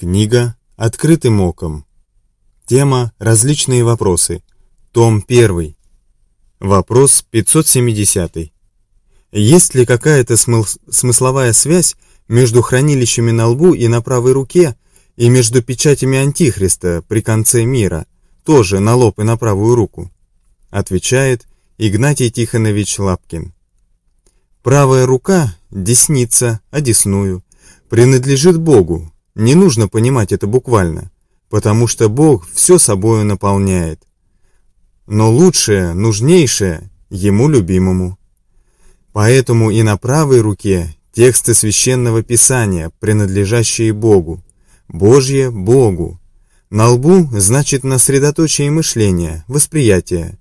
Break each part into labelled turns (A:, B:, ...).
A: Книга «Открытым оком». Тема «Различные вопросы». Том 1. Вопрос 570. Есть ли какая-то смыс смысловая связь между хранилищами на лбу и на правой руке и между печатями Антихриста при конце мира, тоже на лоб и на правую руку? Отвечает Игнатий Тихонович Лапкин. Правая рука, десница, одесную, принадлежит Богу, не нужно понимать это буквально, потому что Бог все собою наполняет. Но лучшее, нужнейшее Ему любимому. Поэтому и на правой руке тексты священного писания, принадлежащие Богу, Божье Богу. На лбу значит на средоточие мышления, восприятие.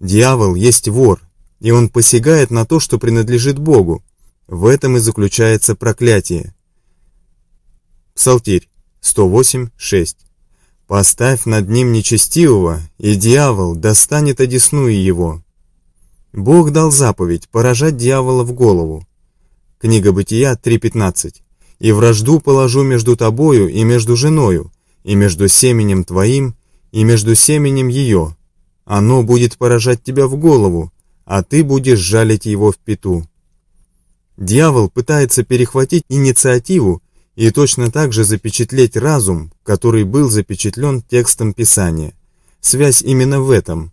A: Дьявол есть вор, и он посягает на то, что принадлежит Богу. В этом и заключается проклятие. Псалтирь 108.6. «Поставь над ним нечестивого, и дьявол достанет одесную его». Бог дал заповедь поражать дьявола в голову. Книга Бытия 3.15. «И вражду положу между тобою и между женою, и между семенем твоим, и между семенем ее. Оно будет поражать тебя в голову, а ты будешь жалить его в пету». Дьявол пытается перехватить инициативу и точно так же запечатлеть разум, который был запечатлен текстом Писания. Связь именно в этом,